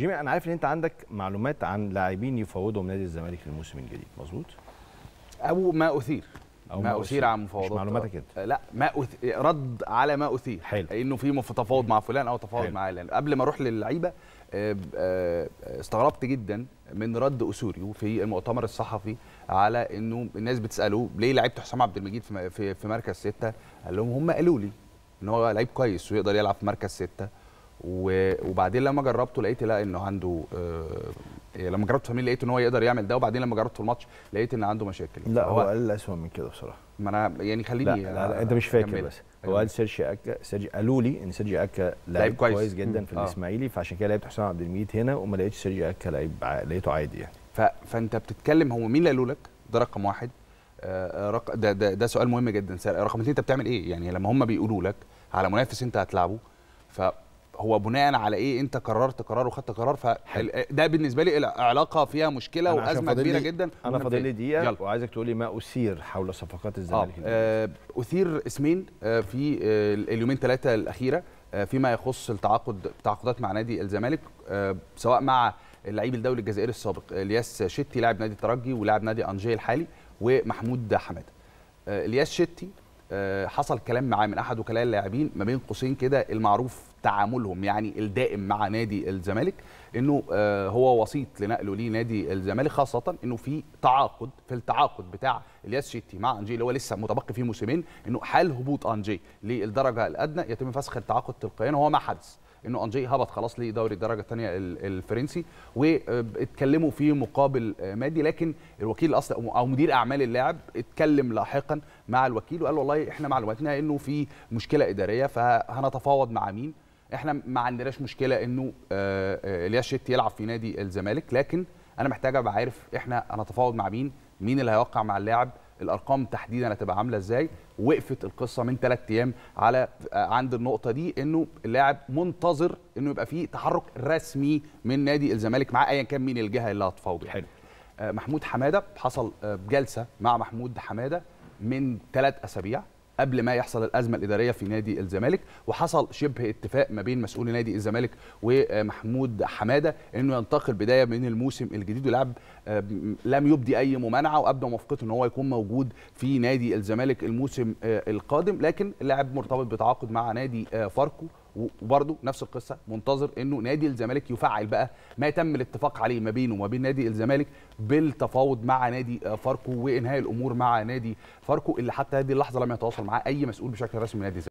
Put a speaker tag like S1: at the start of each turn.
S1: جيمي انا عارف ان انت عندك معلومات عن لاعبين يفوضوا نادي الزمالك للموسم الجديد مظبوط او ما اثير أو ما, ما أثير عن مفاوضات معلوماتك انت لا ما أث... رد على ما أثير حلو انه في تفاوض مع فلان أو تفاوض مع علان قبل ما أروح للعيبة آه، آه، استغربت جدا من رد أسوريو في المؤتمر الصحفي على إنه الناس بتسأله ليه لعيبة حسام عبد المجيد في مركز ستة قال لهم هم قالوا لي إن هو لعيب كويس ويقدر يلعب في مركز ستة وبعدين لما جربته لقيت لا انه عنده آه، لما جربت فاميلي لقيت ان هو يقدر يعمل ده وبعدين لما جربت في الماتش لقيت ان عنده مشاكل لا هو قال اسوء من كده بصراحه ما انا يعني خليني لا, لا, لا انت مش فاكر بس هو قال سيرجي اكا سيرجي قالوا لي ان سيرجي اكا لعيب كويس. كويس جدا في آه. الاسماعيلي فعشان كده لعبت حسام عبد المجيد هنا وما لقيتش سيرجي اكا لعيب لقيته عادي يعني ف... فانت بتتكلم هو مين اللي قالوا لك ده رقم واحد آه،, آه رق... ده, ده ده سؤال مهم جدا رقم اثنين انت بتعمل ايه يعني لما هم بيقولوا لك على منافس انت هتلعبه ف هو بناء على ايه انت قررت قرار وخدت قرار فده بالنسبه لي علاقه فيها مشكله وازمه كبيره جدا انا فاضل لي دقيقه وعايزك تقول لي ما اثير حول صفقات الزمالك آه, آه، اثير اسمين آه، في آه، اليومين ثلاثه الاخيره فيما يخص التعاقد تعاقدات مع نادي الزمالك سواء مع اللعيب الدولي الجزائري السابق الياس شتي لاعب نادي الترجي ولاعب نادي انجيه الحالي ومحمود حماده الياس شتي آه، حصل كلام معاه من احد وكلاء اللاعبين ما بين قوسين كده المعروف تعاملهم يعني الدائم مع نادي الزمالك انه آه، هو وسيط لنقله لنادي الزمالك خاصه انه في تعاقد في التعاقد بتاع الياس شيتي مع انجي اللي هو لسه متبقي فيه موسمين انه حال هبوط انجي للدرجه الادنى يتم فسخ التعاقد تلقائيا وهو ما حدث انه انجي هبط خلاص لدوري الدرجه الثانيه الفرنسي واتكلموا في مقابل مادي لكن الوكيل الاصلي او مدير اعمال اللاعب اتكلم لاحقا مع الوكيل وقال والله احنا معلوماتنا انه في مشكله اداريه فهنتفاوض مع مين احنا ما عندناش مشكله انه آه، آه، الياس شيت يلعب في نادي الزمالك لكن انا محتاج ابقى عارف احنا هنتفاوض مع مين مين اللي هيوقع مع اللاعب الارقام تحديدا هتبقى عامله ازاي وقفت القصه من ثلاث ايام على آه، عند النقطه دي انه اللاعب منتظر انه يبقى فيه تحرك رسمي من نادي الزمالك مع ايا كان مين الجهه اللي هتفاوضه يعني. حلو آه، محمود حماده حصل آه، جلسه مع محمود حماده من ثلاث اسابيع قبل ما يحصل الازمه الاداريه في نادي الزمالك وحصل شبه اتفاق ما بين مسؤول نادي الزمالك ومحمود حماده انه ينتقل بدايه من الموسم الجديد ولعب آه، لم يبدي اي ممانعه وابدى موافقته ان هو يكون موجود في نادي الزمالك الموسم آه، القادم لكن اللاعب مرتبط بتعاقد مع نادي آه، فاركو وبرده نفس القصه منتظر انه نادي الزمالك يفعل بقى ما تم الاتفاق عليه ما بينه وما بين نادي الزمالك بالتفاوض مع نادي آه، فاركو وانهاء الامور مع نادي فاركو اللي حتى هذه اللحظه لم يتواصل معاه اي مسؤول بشكل رسمي من نادي الزمالك